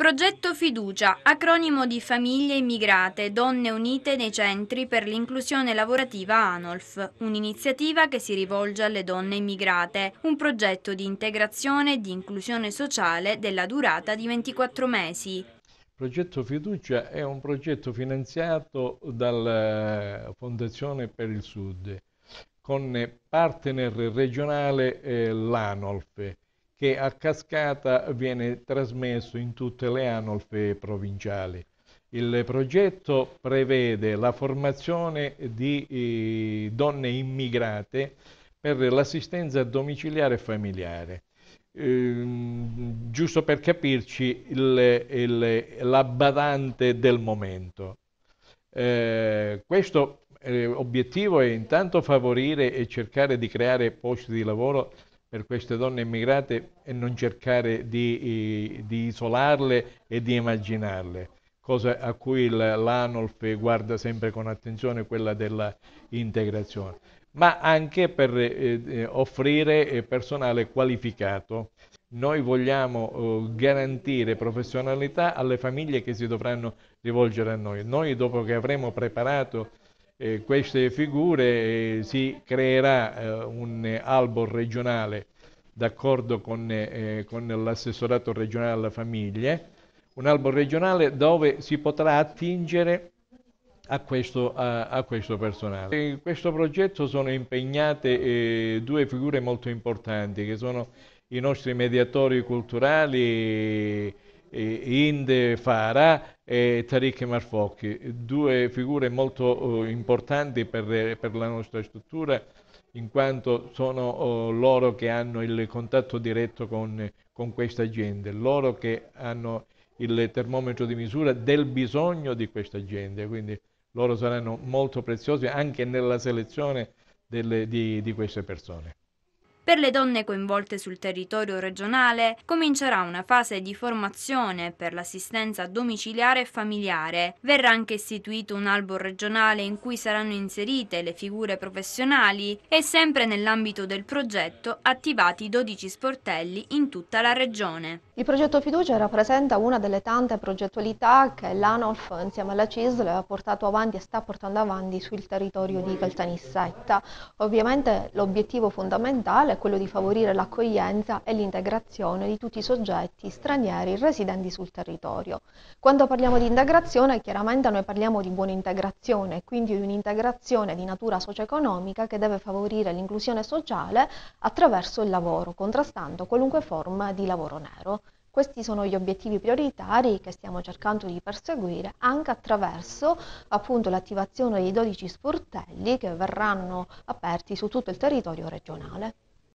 Progetto Fiducia, acronimo di Famiglie Immigrate, Donne Unite nei Centri per l'Inclusione Lavorativa ANOLF, un'iniziativa che si rivolge alle donne immigrate, un progetto di integrazione e di inclusione sociale della durata di 24 mesi. Progetto Fiducia è un progetto finanziato dalla eh, Fondazione per il Sud con partner regionale eh, l'ANOLF che a cascata viene trasmesso in tutte le anolfe provinciali. Il progetto prevede la formazione di eh, donne immigrate per l'assistenza domiciliare e familiare. Ehm, giusto per capirci il, il, la badante del momento. Eh, questo eh, obiettivo è intanto favorire e cercare di creare posti di lavoro per queste donne immigrate e non cercare di, di isolarle e di immaginarle cosa a cui l'ANOLF guarda sempre con attenzione, quella dell'integrazione, ma anche per eh, eh offrire eh, personale qualificato. Noi vogliamo eh, garantire professionalità alle famiglie che si dovranno rivolgere a noi. Noi dopo che avremo preparato eh, queste figure eh, si creerà eh, un albo regionale d'accordo con, eh, con l'assessorato regionale alla famiglia, un albo regionale dove si potrà attingere a questo, a, a questo, personale. In questo progetto sono impegnate eh, due figure molto importanti che sono i nostri mediatori culturali Inde Farah e Tariq Marfocchi, due figure molto eh, importanti per, per, la nostra struttura in quanto sono eh, loro che hanno il contatto diretto con, con questa gente, loro che hanno il termometro di misura del bisogno di questa gente, quindi loro saranno molto preziosi anche nella selezione delle, di, di queste persone. Per le donne coinvolte sul territorio regionale comincerà una fase di formazione per l'assistenza domiciliare e familiare. Verrà anche istituito un albo regionale in cui saranno inserite le figure professionali e sempre nell'ambito del progetto attivati 12 sportelli in tutta la regione. Il progetto Fiducia rappresenta una delle tante progettualità che l'ANOLF insieme alla CISL ha portato avanti e sta portando avanti sul territorio di Caltanissetta. Ovviamente l'obiettivo fondamentale quale è quello di favorire l'accoglienza e l'integrazione di tutti i soggetti stranieri residenti sul territorio. Quando parliamo di integrazione, chiaramente noi parliamo di buona integrazione, quindi di un'integrazione di natura socio-economica che deve favorire l'inclusione sociale attraverso il lavoro, contrastando qualunque forma di lavoro nero. Questi sono gli obiettivi prioritari che stiamo cercando di perseguire anche attraverso appunto, l'attivazione dei 12 sportelli che verranno aperti su tutto il territorio regionale.